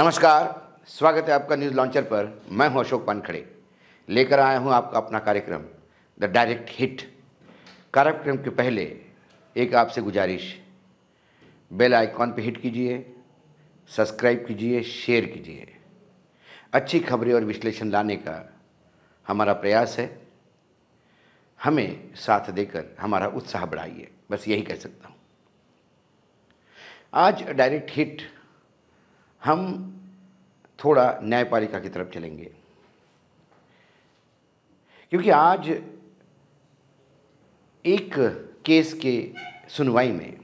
नमस्कार स्वागत है आपका न्यूज़ लॉन्चर पर मैं हूं अशोक पानखड़े लेकर आया हूं आपका अपना कार्यक्रम द डायरेक्ट हिट कार्यक्रम के पहले एक आपसे गुजारिश बेल आइकॉन पर हिट कीजिए सब्सक्राइब कीजिए शेयर कीजिए अच्छी खबरें और विश्लेषण लाने का हमारा प्रयास है हमें साथ देकर हमारा उत्साह बढ़ाइए बस यही कह सकता हूँ आज डायरेक्ट हिट हम थोड़ा न्यायपालिका की तरफ चलेंगे क्योंकि आज एक केस के सुनवाई में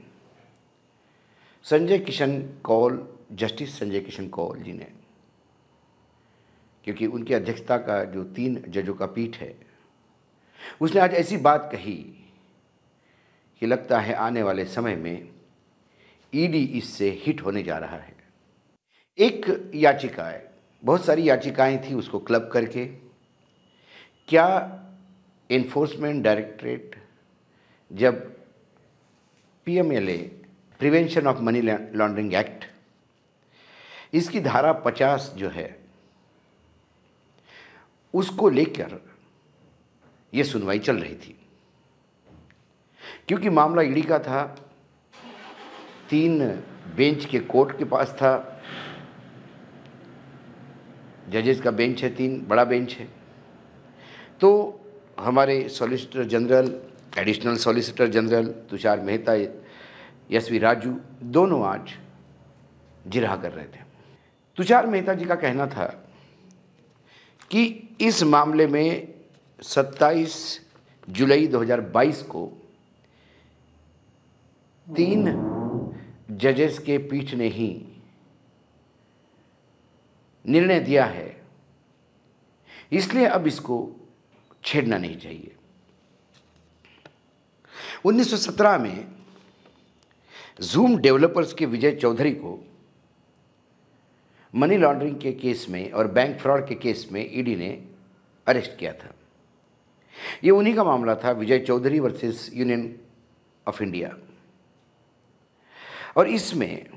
संजय किशन कौल जस्टिस संजय किशन कौल जी ने क्योंकि उनकी अध्यक्षता का जो तीन जजों का पीठ है उसने आज ऐसी बात कही कि लगता है आने वाले समय में ईडी इससे हिट होने जा रहा है एक याचिका है बहुत सारी याचिकाएं थी उसको क्लब करके क्या इन्फोर्समेंट डायरेक्टरेट जब PMLA prevention of money laundering act इसकी धारा पचास जो है उसको लेकर यह सुनवाई चल रही थी क्योंकि मामला ईडी का था तीन बेंच के कोर्ट के पास था जजेस का बेंच है तीन बड़ा बेंच है तो हमारे solicitor general additional solicitor general Tushar Mehta यशवी राजू दोनों आज जिरा कर रहे थे तुषार मेहता जी का कहना था कि इस मामले में 27 जुलाई 2022 को तीन जजेस के पीठ ने ही निर्णय दिया है इसलिए अब इसको छेड़ना नहीं चाहिए 1917 में जूम डेवलपर्स के विजय चौधरी को मनी लॉन्ड्रिंग के केस में और बैंक फ्रॉड के केस में ईडी e ने अरेस्ट किया था यह उन्हीं का मामला था Vijay Chaudhary versus union of India और इसमें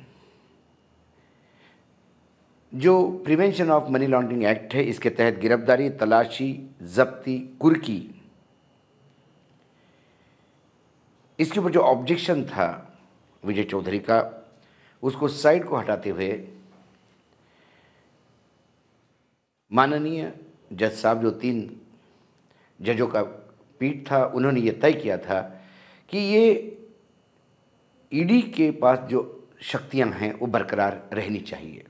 जो prevention of money laundering act है इसके तहत गिरफ्तारी तलाशी जब्ती कुर्की इसके ऊपर जो ऑब्जेक्शन था विजय चौधरी का उसको साइड को हटाते हुए माननीय जज साहब जो तीन जजों का पीठ था उन्होंने ये तय किया था कि ये ईडी e के पास जो शक्तियां हैं वो बरकरार रहनी चाहिए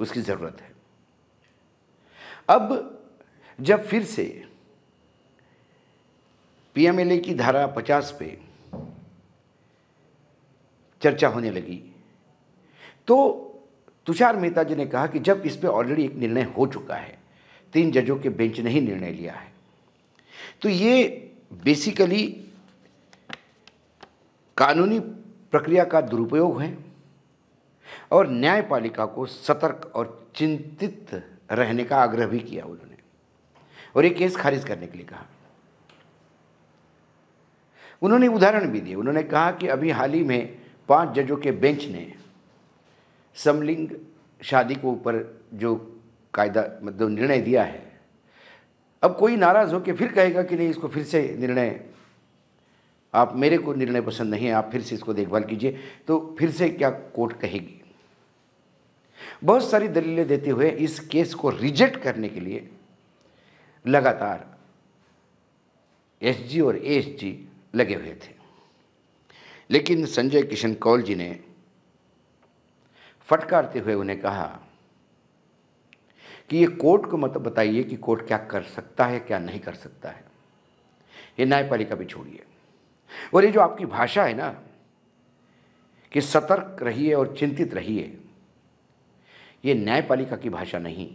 उसकी ज़रूरत है अब जब फिर से पीएमएलए की धारा 50 पे चर्चा होने लगी तो तुषार मेहता जी ने कहा कि जब इस पर ऑलरेडी एक निर्णय हो चुका है तीन जजों के बेंच ने ही निर्णय लिया है तो ये बेसिकली कानूनी प्रक्रिया का दुरुपयोग है और न्यायपालिका को सतर्क और चिंतित रहने का आग्रह भी किया उन्होंने और ये केस खारिज करने के लिए कहा उन्होंने उदाहरण भी दिए उन्होंने कहा कि अभी हाल ही में पांच जजों के बेंच ने समलिंग शादी के ऊपर जो कायदा मतलब निर्णय दिया है अब कोई नाराज़ हो के फिर कहेगा कि नहीं इसको फिर से निर्णय आप मेरे को निर्णय पसंद नहीं है आप फिर से इसको देखभाल कीजिए तो फिर से क्या कोर्ट कहेगी बहुत सारी दलीलें देते हुए इस केस को रिजेक्ट करने के लिए लगातार एसजी और एएसजी लगे हुए थे लेकिन संजय किशन कौल जी ने फटकारते हुए उन्हें कहा कि ये कोर्ट को मतलब बताइए कि कोर्ट क्या कर सकता है क्या नहीं कर सकता है ये न्यायपालिका भी छोड़िए और ये जो आपकी भाषा है ना कि सतर्क रहिए और चिंतित रहिए ये न्यायपालिका की भाषा नहीं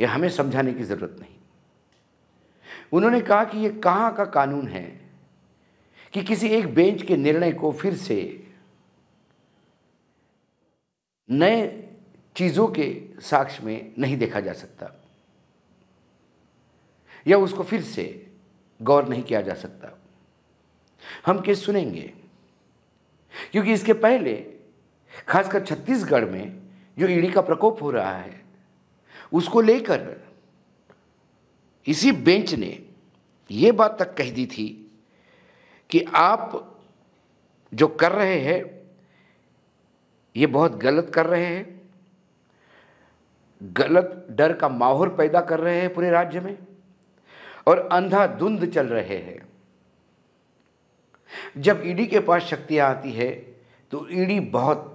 ये हमें समझाने की ज़रूरत नहीं उन्होंने कहा कि ये कहाँ का कानून है कि किसी एक बेंच के निर्णय को फिर से नए चीज़ों के साक्ष्य में नहीं देखा जा सकता या उसको फिर से गौर नहीं किया जा सकता हम किस सुनेंगे क्योंकि इसके पहले खासकर छत्तीसगढ़ में जो ईडी का प्रकोप हो रहा है उसको लेकर इसी बेंच ने यह बात तक कह दी थी कि आप जो कर रहे हैं ये बहुत गलत कर रहे हैं गलत डर का माहौल पैदा कर रहे हैं पूरे राज्य में और अंधाधुंध चल रहे हैं जब ईडी के पास शक्तियाँ आती है तो ईडी बहुत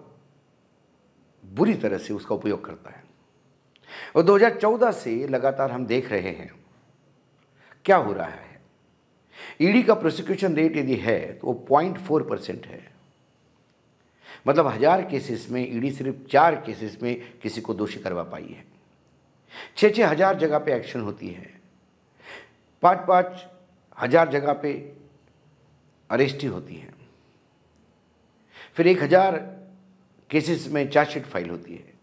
बुरी तरह से उसका उपयोग करता है और 2014 से लगातार हम देख रहे हैं क्या हो रहा है ईडी का प्रोसिक्यूशन रेट यदि है तो वो पॉइंट फोर परसेंट है मतलब हज़ार केसेस में ईडी सिर्फ चार केसेस में किसी को दोषी करवा पाई है छः छः हज़ार जगह पे एक्शन होती है पाँच पाँच हज़ार जगह पे ही होती है फिर एक हज़ार केसेस में चार्जशीट फाइल होती है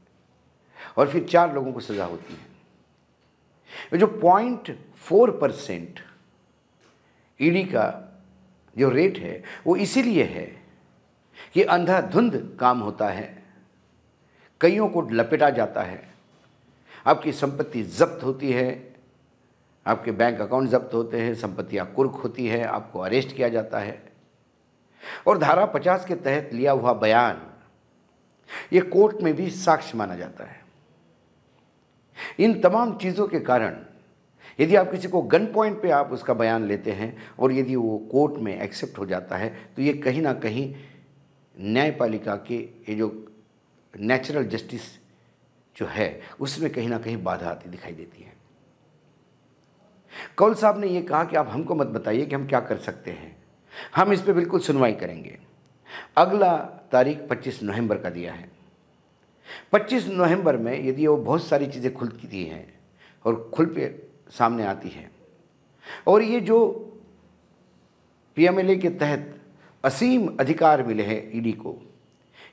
और फिर चार लोगों को सज़ा होती है जो पॉइंट फोर परसेंट ईडी का जो रेट है वो इसीलिए है कि अंधाधुंध काम होता है कईयों को लपेटा जाता है आपकी संपत्ति जब्त होती है आपके बैंक अकाउंट जब्त होते हैं संपत्तियाँ कुर्क होती है आपको अरेस्ट किया जाता है और धारा पचास के तहत लिया हुआ बयान ये कोर्ट में भी साक्ष्य माना जाता है इन तमाम चीज़ों के कारण यदि आप किसी को गन पॉइंट पे आप उसका बयान लेते हैं और यदि वो कोर्ट में एक्सेप्ट हो जाता है तो ये कहीं ना कहीं न्यायपालिका के ये जो नेचुरल जस्टिस जो है उसमें कहीं ना कहीं बाधा आती दिखाई देती है कौल साहब ने यह कहा कि आप हमको मत बताइए कि हम क्या कर सकते हैं हम इस पर बिल्कुल सुनवाई करेंगे अगला तारीख 25 नवंबर का दिया है 25 नवंबर में यदि वो बहुत सारी चीज़ें खुलती हैं और खुल पे सामने आती हैं और ये जो पीएमएलए के तहत असीम अधिकार मिले हैं ईडी को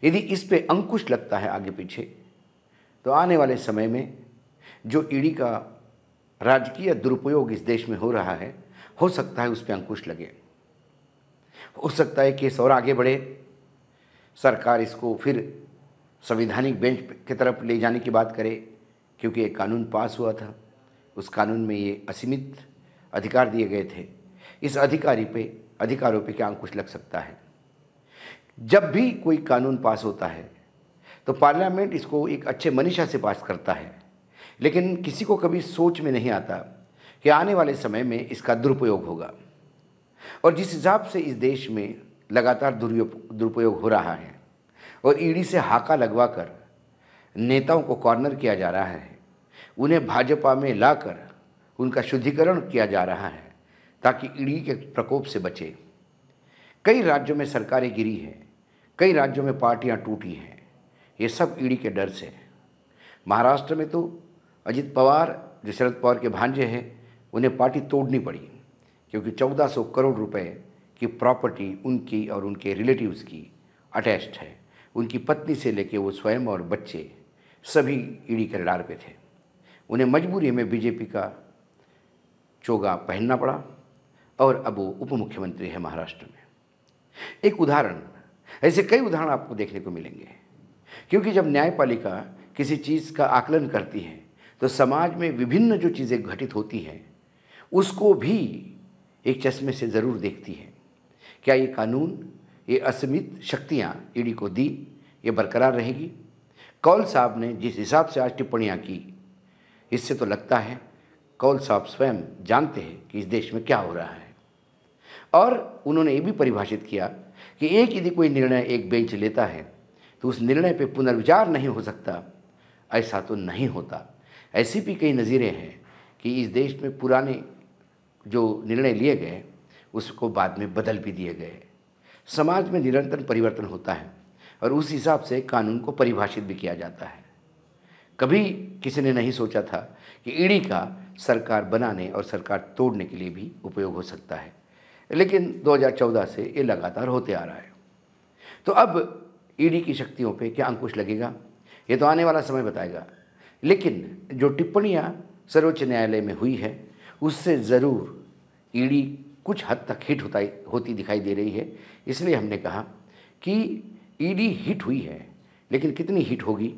यदि इस पे अंकुश लगता है आगे पीछे तो आने वाले समय में जो ईडी का राजकीय दुरुपयोग इस देश में हो रहा है हो सकता है उस पर अंकुश लगे हो सकता है केस और आगे बढ़े सरकार इसको फिर संवैधानिक बेंच की तरफ ले जाने की बात करे क्योंकि एक कानून पास हुआ था उस कानून में ये असीमित अधिकार दिए गए थे इस अधिकारी पे अधिकारों पे क्या अंकुश लग सकता है जब भी कोई कानून पास होता है तो पार्लियामेंट इसको एक अच्छे मनीषा से पास करता है लेकिन किसी को कभी सोच में नहीं आता कि आने वाले समय में इसका दुरुपयोग होगा और जिस हिसाब से इस देश में लगातार दुरुपयोग हो रहा है और ईडी से हाका लगवाकर नेताओं को कॉर्नर किया जा रहा है उन्हें भाजपा में लाकर उनका शुद्धिकरण किया जा रहा है ताकि ईडी के प्रकोप से बचे कई राज्यों में सरकारें गिरी हैं कई राज्यों में पार्टियां टूटी हैं ये सब ईडी के डर से महाराष्ट्र में तो अजित पवार जो शरद पवार के भांजे हैं उन्हें पार्टी तोड़नी पड़ी क्योंकि 1400 करोड़ रुपए की प्रॉपर्टी उनकी और उनके रिलेटिव्स की अटैच्ड है उनकी पत्नी से लेके वो स्वयं और बच्चे सभी ईडी के रडार पे थे उन्हें मजबूरी में बीजेपी का चोगा पहनना पड़ा और अब वो उप मुख्यमंत्री है महाराष्ट्र में एक उदाहरण ऐसे कई उदाहरण आपको देखने को मिलेंगे क्योंकि जब न्यायपालिका किसी चीज़ का आकलन करती है तो समाज में विभिन्न जो चीज़ें घटित होती हैं उसको भी एक चश्मे से ज़रूर देखती है क्या ये कानून ये असीमित शक्तियाँ ईडी को दी ये बरकरार रहेगी कौल साहब ने जिस हिसाब से आज टिप्पणियाँ की इससे तो लगता है कौल साहब स्वयं जानते हैं कि इस देश में क्या हो रहा है और उन्होंने ये भी परिभाषित किया कि एक यदि कोई निर्णय एक बेंच लेता है तो उस निर्णय पे पुनर्विचार नहीं हो सकता ऐसा तो नहीं होता ऐसी भी कई नज़ीरें हैं कि इस देश में पुराने जो निर्णय लिए गए उसको बाद में बदल भी दिए गए समाज में निरंतर परिवर्तन होता है और उस हिसाब से कानून को परिभाषित भी किया जाता है कभी किसी ने नहीं सोचा था कि ईडी का सरकार बनाने और सरकार तोड़ने के लिए भी उपयोग हो सकता है लेकिन 2014 से ये लगातार होते आ रहा है तो अब ईडी की शक्तियों पे क्या अंकुश लगेगा ये तो आने वाला समय बताएगा लेकिन जो टिप्पणियाँ सर्वोच्च न्यायालय में हुई है उससे ज़रूर ईडी कुछ हद तक हिट होता होती दिखाई दे रही है इसलिए हमने कहा कि ईडी हिट हुई है लेकिन कितनी हिट होगी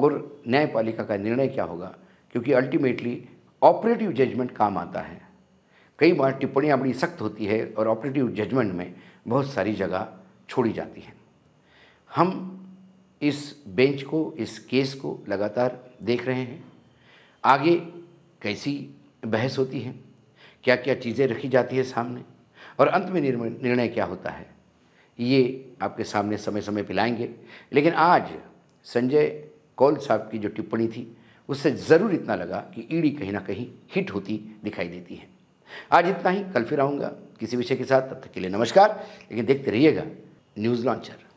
और न्यायपालिका का निर्णय क्या होगा क्योंकि अल्टीमेटली ऑपरेटिव जजमेंट काम आता है कई बार टिप्पणियाँ बड़ी सख्त होती है और ऑपरेटिव जजमेंट में बहुत सारी जगह छोड़ी जाती हैं हम इस बेंच को इस केस को लगातार देख रहे हैं आगे कैसी बहस होती है क्या क्या चीज़ें रखी जाती है सामने और अंत में निर्णय क्या होता है ये आपके सामने समय समय पर लाएंगे लेकिन आज संजय कौल साहब की जो टिप्पणी थी उससे ज़रूर इतना लगा कि ईडी कहीं ना कहीं हिट होती दिखाई देती है आज इतना ही कल फिर आऊँगा किसी विषय के साथ तब तक के लिए नमस्कार लेकिन देखते रहिएगा न्यूज़ लॉन्चर